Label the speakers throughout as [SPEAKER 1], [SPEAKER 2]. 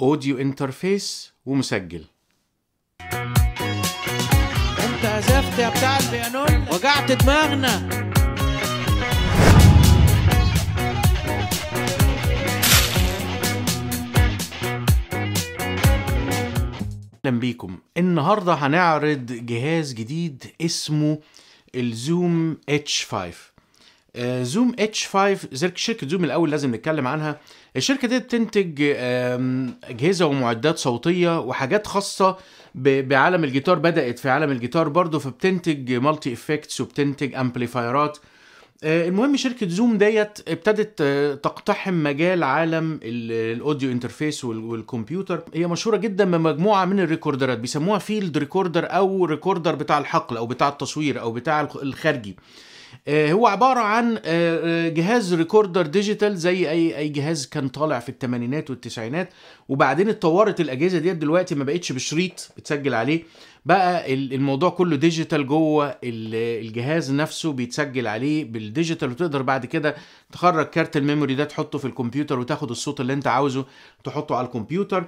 [SPEAKER 1] اوديو انترفيس ومسجل انت عزفت يا بتاع البيانو وجعت دماغنا اهلا بيكم النهارده هنعرض جهاز جديد اسمه الزوم اتش 5 آه، زوم اتش 5 شركه زوم الاول لازم نتكلم عنها الشركه دي بتنتج اجهزه ومعدات صوتيه وحاجات خاصه بعالم الجيتار بدات في عالم الجيتار برضه فبتنتج مالتي افكتس وبتنتج امبليفايرات آه، المهم شركه زوم ديت ابتدت آه، تقتحم مجال عالم الاوديو انترفيس والكمبيوتر هي مشهوره جدا بمجموعه من الريكوردرات بيسموها فيلد ريكوردر او ريكوردر بتاع الحقل او بتاع التصوير او بتاع الخارجي آه، هو عبارة عن آه، آه، جهاز ريكوردر ديجيتال زي أي أي جهاز كان طالع في الثمانينات والتسعينات وبعدين اتطورت الأجهزة ديت دلوقتي ما بقتش بشريط بتسجل عليه بقى الموضوع كله ديجيتال جوه الجهاز نفسه بيتسجل عليه بالديجيتال وتقدر بعد كده تخرج كارت الميموري ده تحطه في الكمبيوتر وتاخد الصوت اللي انت عاوزه تحطه على الكمبيوتر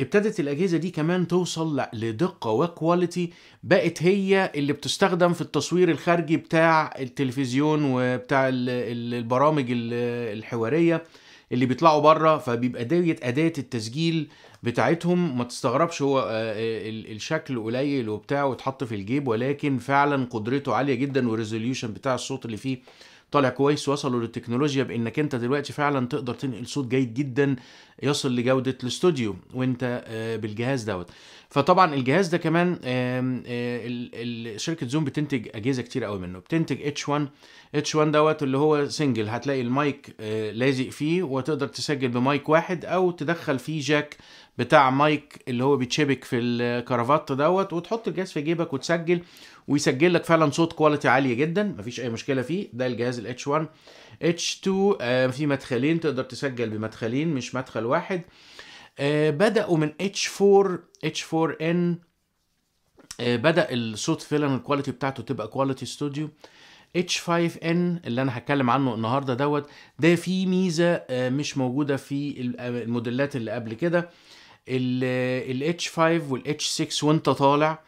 [SPEAKER 1] ابتدت الأجهزة دي كمان توصل لدقة وكواليتي بقت هي اللي بتستخدم في التصوير الخارجي بتاع التلفزيون وبتاع البرامج الحوارية اللي بيطلعوا بره فبيبقى ديت أداة التسجيل بتاعتهم ما تستغربش هو آه، آه، الشكل قليل وبتاع وتحط في الجيب ولكن فعلا قدرته عالية جدا والريزوليوشن بتاع الصوت اللي فيه طالع كويس وصلوا للتكنولوجيا بانك انت دلوقتي فعلا تقدر تنقل صوت جيد جدا يصل لجوده الاستوديو وانت آه، بالجهاز دوت فطبعا الجهاز ده كمان آه، شركه زوم بتنتج اجهزه كتير قوي منه بتنتج اتش 1 اتش 1 دوت اللي هو سنجل هتلاقي المايك آه، لازق فيه وتقدر تسجل بمايك واحد او تدخل فيه جاك بتاع مايك اللي هو بيتشبك في الكرافات دوت وتحط الجهاز في جيبك وتسجل ويسجل لك فعلا صوت كواليتي عاليه جدا مفيش اي مشكله فيه ده الجهاز الاتش 1 اتش 2 في مدخلين تقدر تسجل بمدخلين مش مدخل واحد آه، بداوا من اتش 4 اتش 4 ان بدا الصوت فعلا الكواليتي بتاعته تبقى كواليتي ستوديو H5N اللي انا هتكلم عنه النهارده دوت ده فيه ميزه آه، مش موجوده في آه، الموديلات اللي قبل كده الاتش 5 والاتش 6 وانت طالع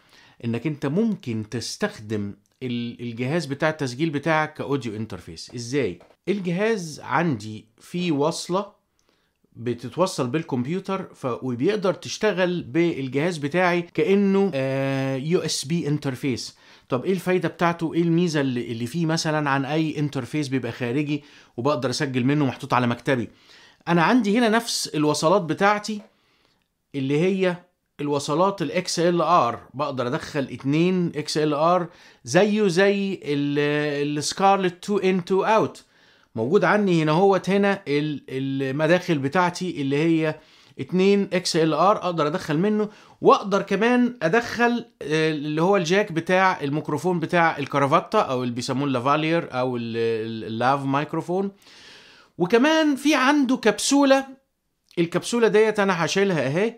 [SPEAKER 1] انك انت ممكن تستخدم الجهاز بتاع التسجيل بتاعك كاوديو انترفيس ازاي الجهاز عندي فيه وصله بتتوصل بالكمبيوتر ف... وبيقدر تشتغل بالجهاز بتاعي كانه يو اس بي انترفيس طب ايه الفايده بتاعته ايه الميزه اللي فيه مثلا عن اي انترفيس بيبقى خارجي وبقدر اسجل منه محطوط على مكتبي انا عندي هنا نفس الوصلات بتاعتي اللي هي الوصلات الاكس ال ار بقدر ادخل اتنين اكس ال ار زيه زي السكارلت 2 ان 2 اوت موجود عندي هنا هوت هنا المداخل بتاعتي اللي هي اتنين اكس ال ار اقدر ادخل منه واقدر كمان ادخل آه، اللي هو الجاك بتاع الميكروفون بتاع الكرافاتا او اللي بيسموه اللافالير او اللاف مايكروفون وكمان في عنده كبسوله الكبسولة ديت أنا هشيلها أهي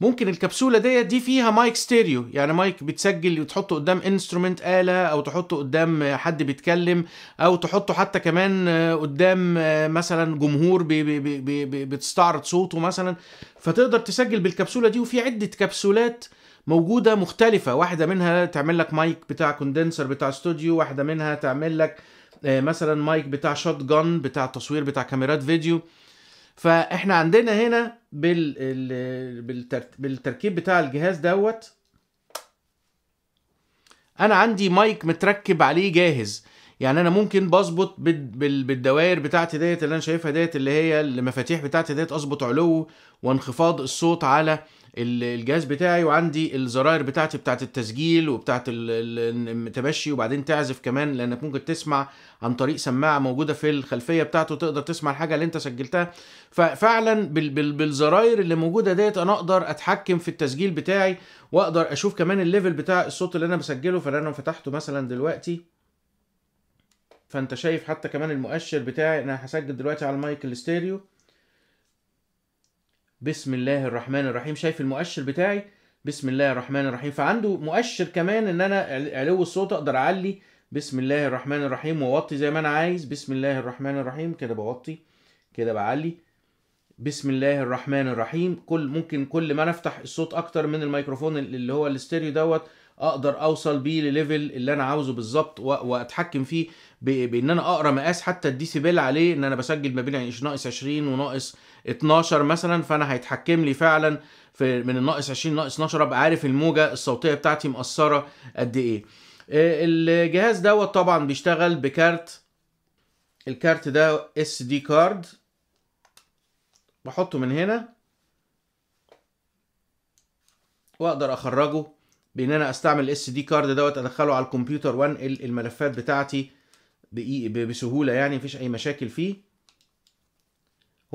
[SPEAKER 1] ممكن الكبسولة ديت دي فيها مايك ستيريو يعني مايك بتسجل وتحطه قدام انسترومنت آلة أو تحطه قدام حد بيتكلم أو تحطه حتى كمان قدام مثلا جمهور بي بي بي بتستعرض صوته مثلا فتقدر تسجل بالكبسولة دي وفي عدة كبسولات موجوده مختلفه واحده منها تعمل لك مايك بتاع كوندنسر بتاع استوديو واحده منها تعمل لك آه، مثلا مايك بتاع شوت جان بتاع تصوير بتاع كاميرات فيديو فاحنا عندنا هنا بال بالتركيب بتاع الجهاز دوت انا عندي مايك متركب عليه جاهز يعني انا ممكن بظبط بالدوائر بتاعتي ديت اللي انا شايفها ديت اللي هي المفاتيح بتاعتي ديت اظبط علو وانخفاض الصوت على الجهاز بتاعي وعندي الزراير بتاعتي بتاعت التسجيل وبتاعت التمشي وبعدين تعزف كمان لانك ممكن تسمع عن طريق سماعه موجوده في الخلفيه بتاعته تقدر تسمع الحاجه اللي انت سجلتها ففعلا بالزراير اللي موجوده ديت انا اقدر اتحكم في التسجيل بتاعي واقدر اشوف كمان الليفل بتاع الصوت اللي انا بسجله فانا لو فتحته مثلا دلوقتي فانت شايف حتى كمان المؤشر بتاعي انا هسجل دلوقتي على المايك الاستيريو بسم الله الرحمن الرحيم شايف المؤشر بتاعي بسم الله الرحمن الرحيم فعنده مؤشر كمان ان انا علو الصوت اقدر اعلي بسم الله الرحمن الرحيم واوطي زي ما انا عايز بسم الله الرحمن الرحيم كده بوطي كده بعلي بسم الله الرحمن الرحيم كل ممكن كل ما انا افتح الصوت اكتر من الميكروفون اللي هو الاستيريو دوت اقدر اوصل بيه لليفل اللي انا عاوزه بالظبط واتحكم فيه بان انا اقرا مقاس حتى الديسيبل عليه ان انا بسجل ما بين يعني ناقص 20 وناقص 12 مثلا فانا هيتحكم لي فعلا في من الناقص 20 ناقص 12 ابقى عارف الموجه الصوتيه بتاعتي مقصره قد ايه آه، الجهاز دوت طبعا بيشتغل بكارت الكارت ده اس دي كارد بحطه من هنا واقدر اخرجه بان انا استعمل الاس دي كارد دوت ادخله على الكمبيوتر وانقل الملفات بتاعتي بسهوله يعني مفيش اي مشاكل فيه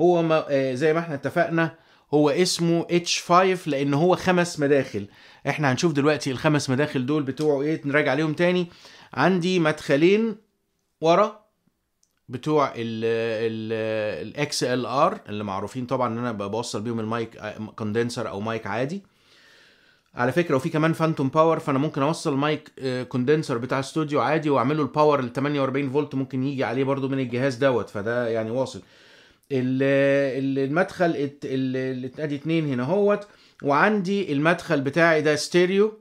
[SPEAKER 1] هو ما آه، زي ما احنا اتفقنا هو اسمه H5 لان هو خمس مداخل احنا هنشوف دلوقتي الخمس مداخل دول بتوعه ايه نراجع عليهم تاني عندي مدخلين ورا بتوع ال XLR اللي معروفين طبعا ان انا بوصل بيهم المايك كوندنسر آه، او مايك عادي على فكره وفي كمان فانتوم باور فانا ممكن اوصل مايك كوندنسر آه، بتاع استوديو عادي واعمله الباور ال 48 فولت ممكن يجي عليه برده من الجهاز دوت فده يعني واصل المدخل ادي اتنين هنا اهوت وعندي المدخل بتاعي ده ستيريو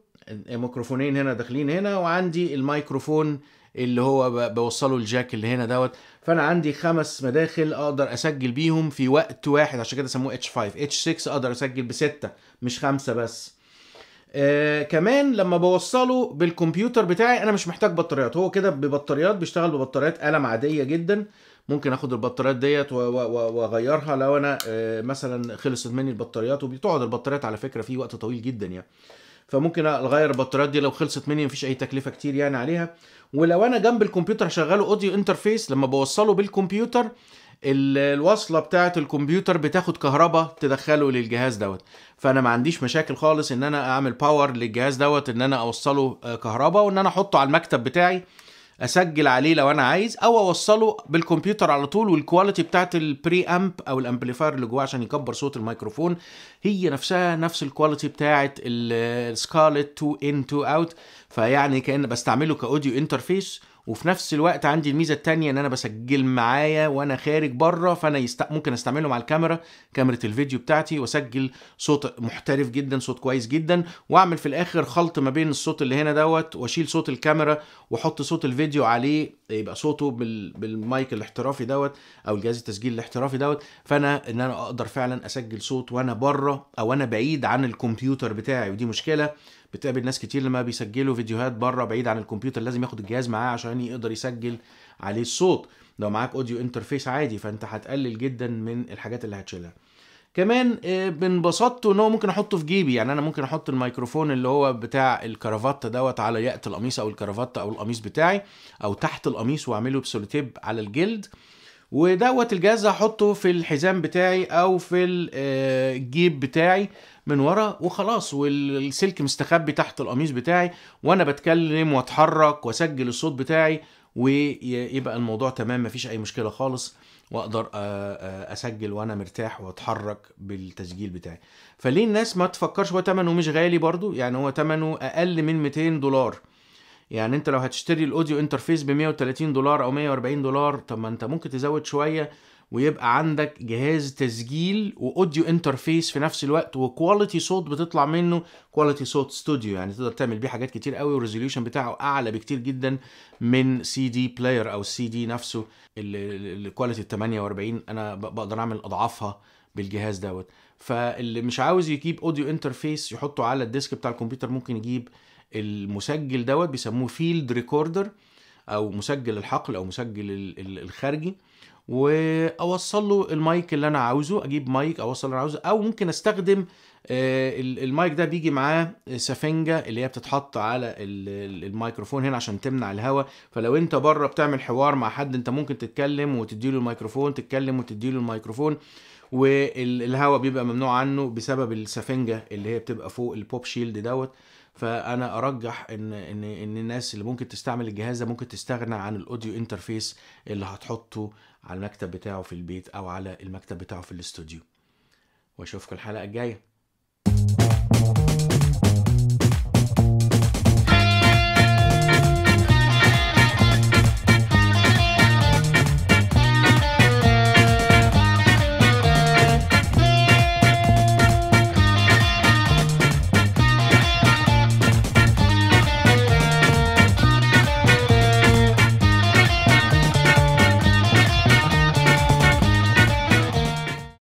[SPEAKER 1] ميكروفونين هنا داخلين هنا وعندي الميكروفون اللي هو بوصله الجاك اللي هنا دوت فانا عندي خمس مداخل اقدر اسجل بيهم في وقت واحد عشان كده سموه اتش 5 اتش 6 اقدر اسجل بسته مش خمسه بس آه كمان لما بوصله بالكمبيوتر بتاعي انا مش محتاج بطاريات هو كده ببطاريات بيشتغل ببطاريات قلم عاديه جدا ممكن اخد البطاريات ديت واغيرها لو انا آه مثلا خلصت مني البطاريات وبتقعد البطاريات على فكره في وقت طويل جدا يعني فممكن اغير البطاريات دي لو خلصت مني مفيش اي تكلفه كتير يعني عليها ولو انا جنب الكمبيوتر هشغله اوديو انترفيس لما بوصله بالكمبيوتر الوصله بتاعه الكمبيوتر بتاخد كهرباء تدخله للجهاز دوت فانا ما عنديش مشاكل خالص ان انا اعمل باور للجهاز دوت ان انا اوصله آه، كهرباء وان انا احطه على المكتب بتاعي اسجل عليه لو انا عايز او اوصله بالكمبيوتر على طول والكواليتي بتاعت البري امب او الامبليفاير اللي جواه عشان يكبر صوت الميكروفون هي نفسها نفس الكواليتي بتاعت السكارلت 2 ان 2 اوت فيعني كان بستعمله كاوديو انترفيس وفي نفس الوقت عندي الميزه الثانيه ان انا بسجل معايا وانا خارج بره فانا يست... ممكن استعمله مع الكاميرا كاميرا الفيديو بتاعتي واسجل صوت محترف جدا صوت كويس جدا واعمل في الاخر خلط ما بين الصوت اللي هنا دوت واشيل صوت الكاميرا واحط صوت الفيديو عليه يبقى صوته بال... بالمايك الاحترافي دوت او الجهاز التسجيل الاحترافي دوت فانا ان انا اقدر فعلا اسجل صوت وانا بره او انا بعيد عن الكمبيوتر بتاعي ودي مشكله بتقابل ناس كتير لما بيسجلوا فيديوهات بره بعيد عن الكمبيوتر لازم ياخد الجهاز معاه عشان يقدر يسجل عليه الصوت لو معاك اوديو انترفيس عادي فانت هتقلل جدا من الحاجات اللي هتشيلها كمان من آه، بساطته ان هو ممكن احطه في جيبي يعني انا ممكن احط الميكروفون اللي هو بتاع الكرافته دوت على يقه القميص او الكرافته او القميص بتاعي او تحت القميص واعمله بسوليتيب على الجلد ودوت الجهاز هحطه في الحزام بتاعي او في الجيب آه، بتاعي من ورا وخلاص والسلك مستخبي تحت القميص بتاعي وانا بتكلم واتحرك واسجل الصوت بتاعي ويبقى الموضوع تمام مفيش اي مشكله خالص واقدر اسجل وانا مرتاح واتحرك بالتسجيل بتاعي فليه الناس ما تفكرش هو تمنه مش غالي برضو يعني هو تمنه اقل من 200 دولار يعني انت لو هتشتري الاوديو انترفيس ب 130 دولار او 140 دولار طب ما انت ممكن تزود شويه ويبقى عندك جهاز تسجيل واوديو انترفيس في نفس الوقت وكواليتي صوت بتطلع منه كواليتي صوت ستوديو يعني تقدر تعمل بيه حاجات كتير قوي والريزوليوشن بتاعه اعلى بكتير جدا من سي دي بلاير او السي دي نفسه الكواليتي ال 48 انا بقدر اعمل اضعافها بالجهاز دوت فاللي مش عاوز يجيب اوديو انترفيس يحطه على الديسك بتاع الكمبيوتر ممكن يجيب المسجل دوت بيسموه فيلد ريكوردر او مسجل الحقل او مسجل الخارجي واوصل له المايك اللي انا عاوزه اجيب مايك اوصل اللي انا عاوزه او ممكن استخدم آه، المايك ده بيجي معاه سفنجه اللي هي بتتحط على الميكروفون هنا عشان تمنع الهواء فلو انت بره بتعمل حوار مع حد انت ممكن تتكلم وتديله الميكروفون تتكلم وتديله الميكروفون والهواء بيبقى ممنوع عنه بسبب السفنجه اللي هي بتبقى فوق البوب شيلد دوت فانا ارجح ان ان ان الناس اللي ممكن تستعمل الجهاز ده ممكن تستغنى عن الاوديو انترفيس اللي هتحطه على المكتب بتاعه في البيت او على المكتب بتاعه في الاستوديو واشوفكم الحلقه الجايه